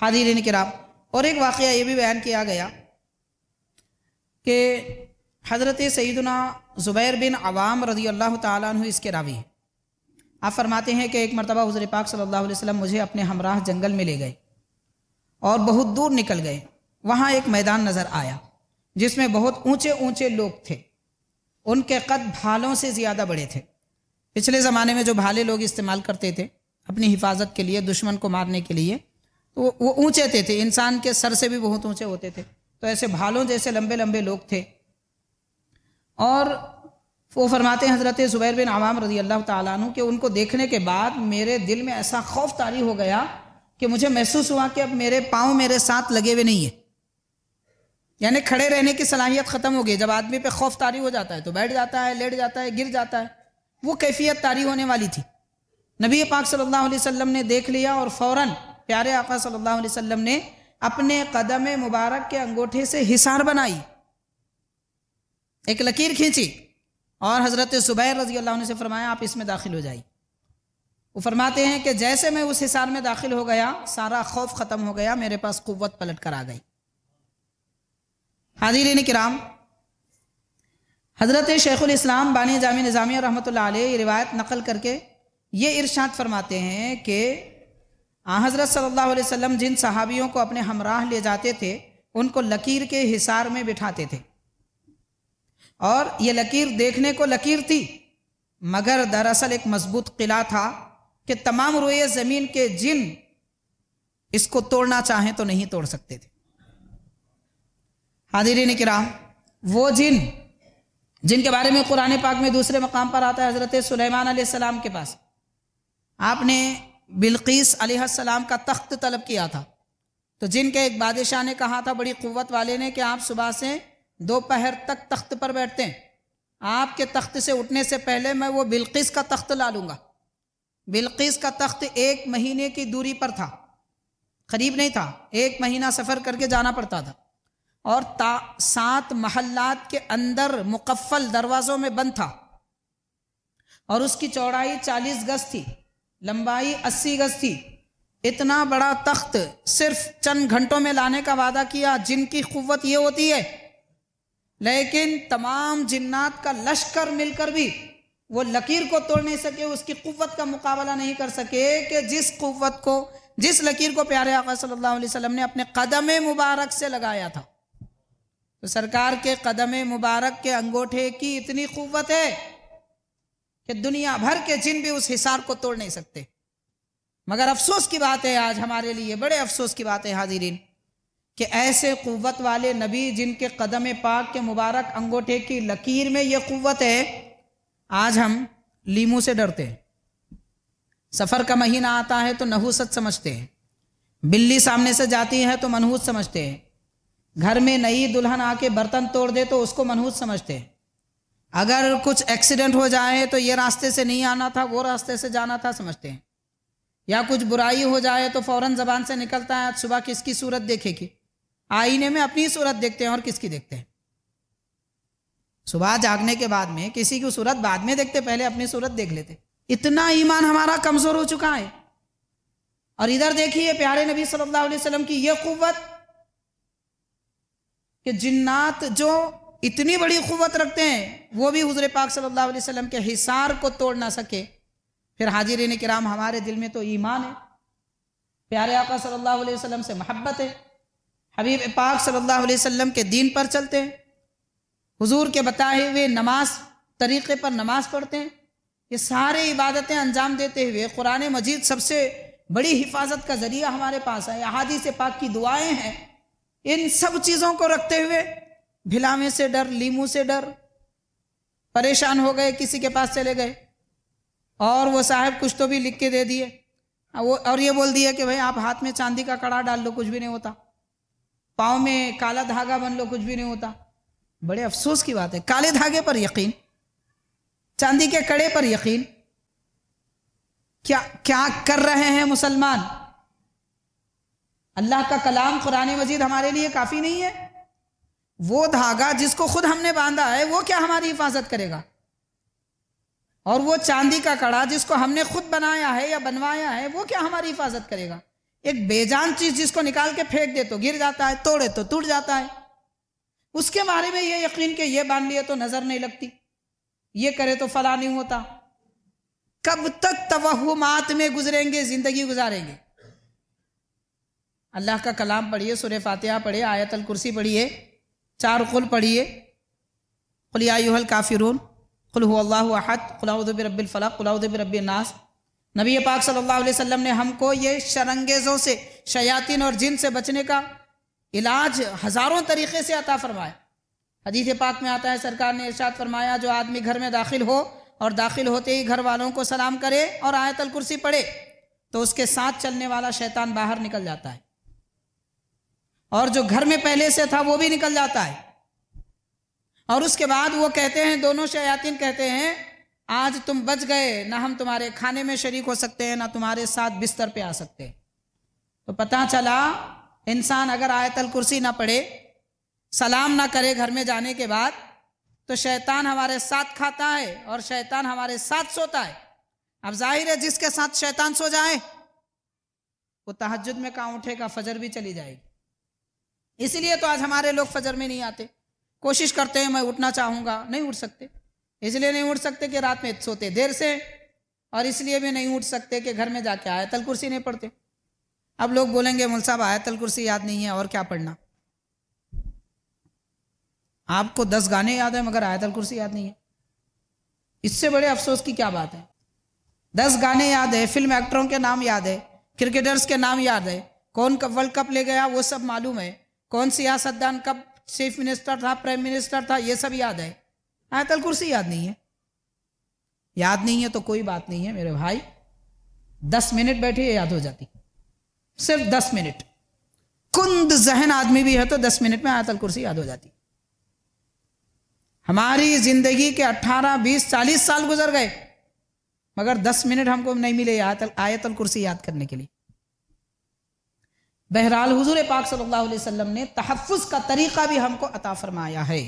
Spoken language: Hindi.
हाजिर कराम और एक वाक़ ये भी बयान किया गया कि हज़रत सईदना ज़ुबैर बिन अवाम रजी अल्लाह तु इसके रावी हैं आप फरमाते हैं कि एक मरतबा हज़र पाक सल्लल्लाहु अलैहि वसल्लम मुझे अपने हमराह जंगल में ले गए और बहुत दूर निकल गए वहाँ एक मैदान नज़र आया जिसमें बहुत ऊंचे ऊंचे लोग थे उनके कद भालों से ज़्यादा बड़े थे पिछले ज़माने में जो भाले लोग इस्तेमाल करते थे अपनी हिफाजत के लिए दुश्मन को मारने के लिए वो ऊंचे थे थे इंसान के सर से भी बहुत ऊंचे होते थे तो ऐसे भालों जैसे लंबे लंबे लोग थे और वो फरमाते हैं हज़रत ज़ुबैर बिन आवाम रजी अल्लाह तु कि उनको देखने के बाद मेरे दिल में ऐसा खौफ तारी हो गया कि मुझे महसूस हुआ कि अब मेरे पाँव मेरे साथ लगे हुए नहीं है यानी खड़े रहने की सलाहियत ख़त्म हो गई जब आदमी पे खौफ तारी हो जाता है तो बैठ जाता है लेट जाता है गिर जाता है वो कैफियत तारी होने वाली थी नबी पाक सल्लल्लाहु अलैहि वसल्लम ने देख लिया और फ़ौरन प्यारे आका सल्लल्लाहु अलैहि वसल्लम ने अपने कदम मुबारक के अंगूठे से हिसार बनाई एक लकीर खींची और हज़रत सुबैर रजी अल्लाह से फरमाया आप इसमें दाखिल हो जाइए वो फरमाते हैं कि जैसे मैं उस हिसार में दाखिल हो गया सारा खौफ ख़त्म हो गया मेरे पास कुत पलट कर आ गई हाजिर किराम हज़रत इस्लाम बानी जाम निज़ामी रहमत रिवायत नकल करके ये इर्शाद फरमाते हैं कि आ हज़रत सल्लल्लाहु अलैहि वसल्लम जिन सहाबियों को अपने हमराह ले जाते थे उनको लकीर के हिसार में बिठाते थे और ये लकीर देखने को लकीर थी मगर दरअसल एक मजबूत किला था कि तमाम रोए ज़मीन के जिन इसको तोड़ना चाहें तो नहीं तोड़ सकते थे ने कराम वो जिन जिनके बारे में कुरान पाक में दूसरे मकाम पर आता है हज़रत सुलेमान सलाम के पास आपने बिल्किस सलाम का तख्त तलब किया था तो जिनके एक बादशाह ने कहा था बड़ी कुत वाले ने कि आप सुबह से दोपहर तक तख्त पर बैठते हैं आपके तख्त से उठने से पहले मैं वो बिल्किस का तख्त ला लूँगा बिल्किस का तख्त एक महीने की दूरी पर था करीब नहीं था एक महीना सफ़र करके जाना पड़ता था और सात महल्लात के अंदर मुकफ़ल दरवाज़ों में बंद था और उसकी चौड़ाई चालीस गज थी लंबाई अस्सी गज थी इतना बड़ा तख्त सिर्फ चंद घंटों में लाने का वादा किया जिनकी कुत ये होती है लेकिन तमाम जिन्नात का लश्कर मिलकर भी वो लकीर को तोड़ नहीं सके उसकी कुत का मुकाबला नहीं कर सके कि जिस कुत को जिस लकीर को प्यारे आका सल्लल्लाहु अलैहि वसल्लम ने अपने कदम मुबारक से लगाया था तो सरकार के कदम मुबारक के अंगूठे की इतनी कुत है कि दुनिया भर के जिन भी उस हिसार को तोड़ नहीं सकते मगर अफसोस की बात है आज हमारे लिए बड़े अफसोस की बात है हाजिरीन कि ऐसे क़वत वाले नबी जिनके कदम पाक के मुबारक अंगूठे की लकीर में यह क़वत है आज हम लीमू से डरते हैं सफ़र का महीना आता है तो नहूसत समझते हैं बिल्ली सामने से जाती है तो मनहूस समझते हैं घर में नई दुल्हन आके बर्तन तोड़ दे तो उसको मनहूस समझते हैं अगर कुछ एक्सीडेंट हो जाए तो ये रास्ते से नहीं आना था वो रास्ते से जाना था समझते हैं या कुछ बुराई हो जाए तो फ़ौरन ज़बान से निकलता है सुबह किसकी सूरत देखेगी आईने में अपनी सूरत देखते हैं और किसकी देखते हैं सुबह जागने के बाद में किसी की सूरत बाद में देखते पहले अपनी सूरत देख लेते इतना ईमान हमारा कमज़ोर हो चुका है और इधर देखिए प्यारे नबी सल्लल्लाहु अलैहि वसल्लम की यह कुत कि जिन्नात जो इतनी बड़ी क़ुत रखते हैं वो भी हजर पाक सल्लल्लाहु अलैहि वसल्लम के हिसार को तोड़ ना सके फिर हाजिर कराम हमारे दिल में तो ईमान है प्यारे आका सल्लल्लाहु अलैहि वसल्लम से मोहब्बत है हबीब पाक सल्लल्लाहु अलैहि वसल्लम के दीन पर चलते हैं हुजूर के बताए हुए नमाज तरीक़े पर नमाज पढ़ते हैं ये सारे इबादतें अंजाम देते हुए कुरान मजीद सबसे बड़ी हिफाजत का ज़रिया हमारे पास है अहादी से पाक की दुआएँ हैं इन सब चीज़ों को रखते हुए भिलावे से डर लीमू से डर परेशान हो गए किसी के पास चले गए और वो साहब कुछ तो भी लिख के दे दिए वो और ये बोल दिया कि भाई आप हाथ में चांदी का कड़ा डाल लो कुछ भी नहीं होता पाँव में काला धागा बन लो कुछ भी नहीं होता बड़े अफसोस की बात है काले धागे पर यकीन चांदी के कड़े पर यकीन क्या क्या कर रहे हैं मुसलमान अल्लाह का कलाम कुरान मजीद हमारे लिए काफ़ी नहीं है वो धागा जिसको खुद हमने बांधा है वो क्या हमारी हिफाजत करेगा और वो चांदी का कड़ा जिसको हमने खुद बनाया है या बनवाया है वो क्या हमारी हिफाजत करेगा एक बेजान चीज जिसको निकाल के फेंक दे तो गिर जाता है तोड़े तो टूट जाता है उसके बारे में ये यकीन के ये बांध लिए तो नजर नहीं लगती ये करे तो फला नहीं होता कब तक तवहुमात में गुजरेंगे जिंदगी गुजारेंगे अल्लाह का कलाम पढ़िए सुर फातिहा पढ़िए आयतल कुर्सी पढ़िए चार कुल पढ़िए कुलियाल काफिरून कुल्लाहद कुलाउदब खुलाउदबी कुलाउदब रबीनास नबी पाक सल्लल्लाहु अलैहि वसल्लम ने हमको ये शरंगेज़ों से शयातिन और जिन से बचने का इलाज हज़ारों तरीक़े से अता फरमाया हदीथ पाक में आता है सरकार ने इर्शाद फरमाया जो आदमी घर में दाखिल हो और दाखिल होते ही घर वालों को सलाम करे और आयतल कुर्सी पढ़े तो उसके साथ चलने वाला शैतान बाहर निकल जाता है और जो घर में पहले से था वो भी निकल जाता है और उसके बाद वो कहते हैं दोनों शयातीन कहते हैं आज तुम बच गए ना हम तुम्हारे खाने में शरीक हो सकते हैं ना तुम्हारे साथ बिस्तर पे आ सकते हैं तो पता चला इंसान अगर आयतल कुर्सी ना पढ़े सलाम ना करे घर में जाने के बाद तो शैतान हमारे साथ खाता है और शैतान हमारे साथ सोता है अब जाहिर है जिसके साथ शैतान सो जाए वो तहजद में कहाँ उठेगा फजर भी चली जाएगी इसलिए तो आज हमारे लोग फजर में नहीं आते कोशिश करते हैं मैं उठना चाहूंगा नहीं उठ सकते इसलिए नहीं उठ सकते कि रात में सोते देर से और इसलिए भी नहीं उठ सकते कि घर में जाके आयतल कुर्सी नहीं पढ़ते अब लोग बोलेंगे मुल साहब आयतल कुर्सी याद नहीं है और क्या पढ़ना आपको दस गाने याद है मगर आयतल कुर्सी याद नहीं है इससे बड़े अफसोस की क्या बात है दस गाने याद है फिल्म एक्टरों के नाम याद है क्रिकेटर्स के नाम याद है कौन वर्ल्ड कप ले गया वो सब मालूम है कौन सियासतदान कब चीफ मिनिस्टर था प्राइम मिनिस्टर था ये सब याद है आयतल कुर्सी याद नहीं है याद नहीं है तो कोई बात नहीं है मेरे भाई दस मिनट बैठिए याद हो जाती सिर्फ दस मिनट कुंद जहन आदमी भी है तो दस मिनट में आयतल कुर्सी याद हो जाती हमारी जिंदगी के अट्ठारह बीस चालीस साल गुजर गए मगर दस मिनट हमको नहीं मिले आयतल आयतल कुर्सी याद करने के लिए बहरहाल हजूर पाक सल्लल्लाहु अलैहि वसल्लम ने तहफ़ का तरीक़ा भी हमको अता फरमाया है